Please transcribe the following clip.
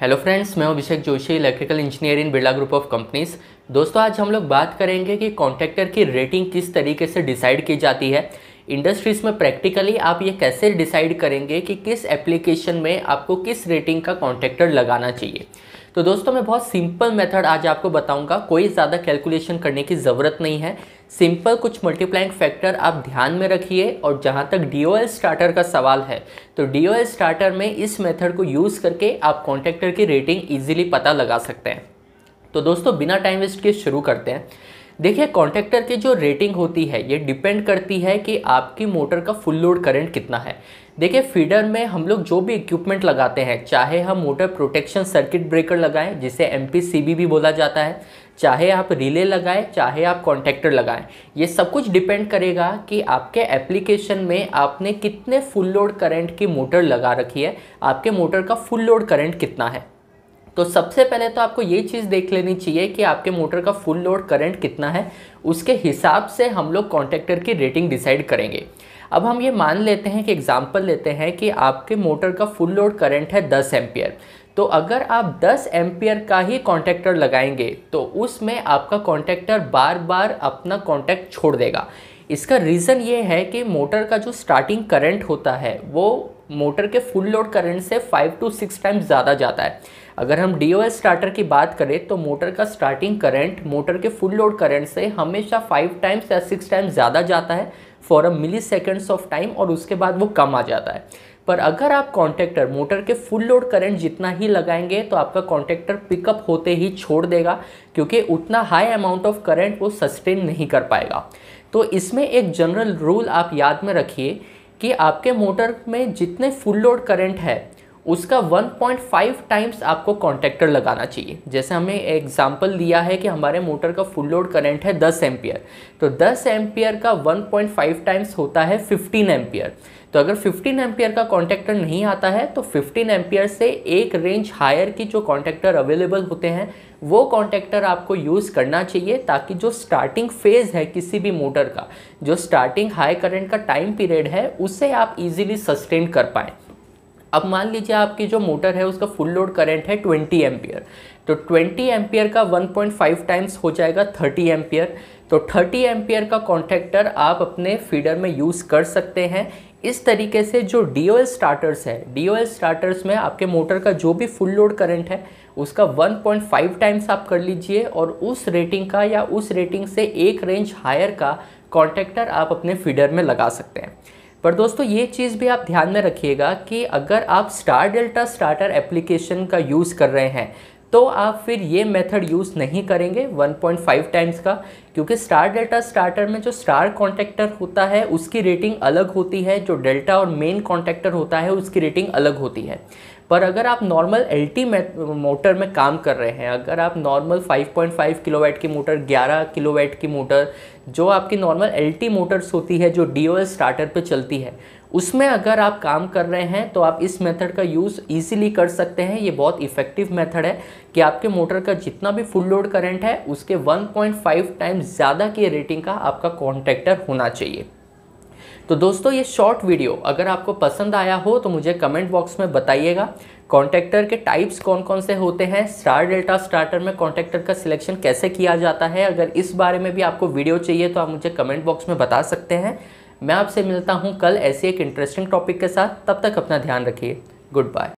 hello friends मैं Abhishek Joshi electrical engineer in Birla group of companies दोस्तों आज हम लोग बात करेंगे कि कॉन्ट्रैक्टर की रेटिंग किस तरीके से डिसाइड की जाती है इंडस्ट्रीज़ में प्रैक्टिकली आप ये कैसे डिसाइड करेंगे कि किस एप्लीकेशन में आपको किस रेटिंग का कॉन्ट्रैक्टर लगाना चाहिए तो दोस्तों मैं बहुत सिंपल मेथड आज आपको बताऊंगा कोई ज़्यादा कैलकुलेशन करने की ज़रूरत नहीं है सिंपल कुछ मल्टीप्लाइंग फैक्टर आप ध्यान में रखिए और जहाँ तक डी स्टार्टर का सवाल है तो डी स्टार्टर में इस मेथड को यूज़ करके आप कॉन्ट्रैक्टर की रेटिंग ईजिली पता लगा सकते हैं तो दोस्तों बिना टाइम वेस्ट के शुरू करते हैं देखिए कॉन्ट्रैक्टर की जो रेटिंग होती है ये डिपेंड करती है कि आपकी मोटर का फुल लोड करंट कितना है देखिए फीडर में हम लोग जो भी इक्विपमेंट लगाते हैं चाहे हम मोटर प्रोटेक्शन सर्किट ब्रेकर लगाएं जिसे एम भी बोला जाता है चाहे आप रिले लगाएं चाहे आप कॉन्ट्रैक्टर लगाएं ये सब कुछ डिपेंड करेगा कि आपके एप्लीकेशन में आपने कितने फुल लोड करंट की मोटर लगा रखी है आपके मोटर का फुल लोड करंट कितना है तो सबसे पहले तो आपको ये चीज़ देख लेनी चाहिए कि आपके मोटर का फुल लोड करंट कितना है उसके हिसाब से हम लोग कॉन्ट्रेक्टर की रेटिंग डिसाइड करेंगे अब हम ये मान लेते हैं कि एग्जाम्पल लेते हैं कि आपके मोटर का फुल लोड करंट है 10 एम्पियर तो अगर आप 10 एम्पियर का ही कॉन्ट्रेक्टर लगाएंगे तो उसमें आपका कॉन्ट्रेक्टर बार बार अपना कॉन्टैक्ट छोड़ देगा इसका रीज़न ये है कि मोटर का जो स्टार्टिंग करंट होता है वो मोटर के फुल लोड करंट से फाइव टू सिक्स टाइम्स ज़्यादा जाता है अगर हम डी स्टार्टर की बात करें तो मोटर का स्टार्टिंग करंट मोटर के फुल लोड करंट से हमेशा फाइव टाइम्स या सिक्स टाइम्स ज़्यादा जाता है for a milliseconds of time और उसके बाद वो कम आ जाता है पर अगर आप कॉन्टेक्टर मोटर के फुल लोड करंट जितना ही लगाएंगे तो आपका कॉन्टेक्टर पिकअप होते ही छोड़ देगा क्योंकि उतना हाई अमाउंट ऑफ करंट वो सस्टेन नहीं कर पाएगा तो इसमें एक जनरल रूल आप याद में रखिए कि आपके मोटर में जितने फुल लोड करंट है उसका 1.5 टाइम्स आपको कॉन्टेक्टर लगाना चाहिए जैसे हमें एग्जांपल दिया है कि हमारे मोटर का फुल लोड करंट है 10 एम्पियर तो 10 एम्पियर का 1.5 टाइम्स होता है 15 एम्पियर तो अगर 15 एम्पियर का कॉन्टेक्टर नहीं आता है तो 15 एम्पियर से एक रेंज हायर की जो कॉन्टेक्टर अवेलेबल होते हैं वो कॉन्ट्रेक्टर आपको यूज़ करना चाहिए ताकि जो स्टार्टिंग फेज़ है किसी भी मोटर का जो स्टार्टिंग हाई करंट का टाइम पीरियड है उसे आप इजीली सस्टेन कर पाएँ अब मान लीजिए आपकी जो मोटर है उसका फुल लोड करंट है 20 एम्पियर तो 20 एम्पियर का 1.5 टाइम्स हो जाएगा 30 एम्पियर तो 30 एम्पियर का कॉन्टेक्टर आप अपने फीडर में यूज़ कर सकते हैं इस तरीके से जो डी ओ स्टार्टर्स है डी ओ स्टार्टर्स में आपके मोटर का जो भी फुल लोड करंट है उसका 1.5 टाइम्स आप कर लीजिए और उस रेटिंग का या उस रेटिंग से एक रेंज हायर का कॉन्ट्रैक्टर आप अपने फीडर में लगा सकते हैं पर दोस्तों ये चीज़ भी आप ध्यान में रखिएगा कि अगर आप स्टार डेल्टा स्टार्टर एप्लीकेशन का यूज़ कर रहे हैं तो आप फिर ये मेथड यूज़ नहीं करेंगे 1.5 टाइम्स का क्योंकि स्टार डेल्टा स्टार्टर में जो स्टार कॉन्टेक्टर होता है उसकी रेटिंग अलग होती है जो डेल्टा और मेन कॉन्टेक्टर होता है उसकी रेटिंग अलग होती है पर अगर आप नॉर्मल एल मोटर में काम कर रहे हैं अगर आप नॉर्मल 5.5 किलोवाट की मोटर 11 किलोवाट की मोटर जो आपकी नॉर्मल एल मोटर्स होती है जो डी स्टार्टर पे चलती है उसमें अगर आप काम कर रहे हैं तो आप इस मेथड का यूज़ इजीली कर सकते हैं ये बहुत इफ़ेक्टिव मेथड है कि आपके मोटर का जितना भी फुल लोड करंट है उसके 1.5 टाइम ज़्यादा की रेटिंग का आपका कॉन्ट्रैक्टर होना चाहिए तो दोस्तों ये शॉर्ट वीडियो अगर आपको पसंद आया हो तो मुझे कमेंट बॉक्स में बताइएगा कॉन्ट्रैक्टर के टाइप्स कौन कौन से होते हैं स्टार डेल्टा स्टार्टर में कॉन्ट्रैक्टर का सिलेक्शन कैसे किया जाता है अगर इस बारे में भी आपको वीडियो चाहिए तो आप मुझे कमेंट बॉक्स में बता सकते हैं मैं आपसे मिलता हूँ कल ऐसे एक इंटरेस्टिंग टॉपिक के साथ तब तक अपना ध्यान रखिए गुड बाय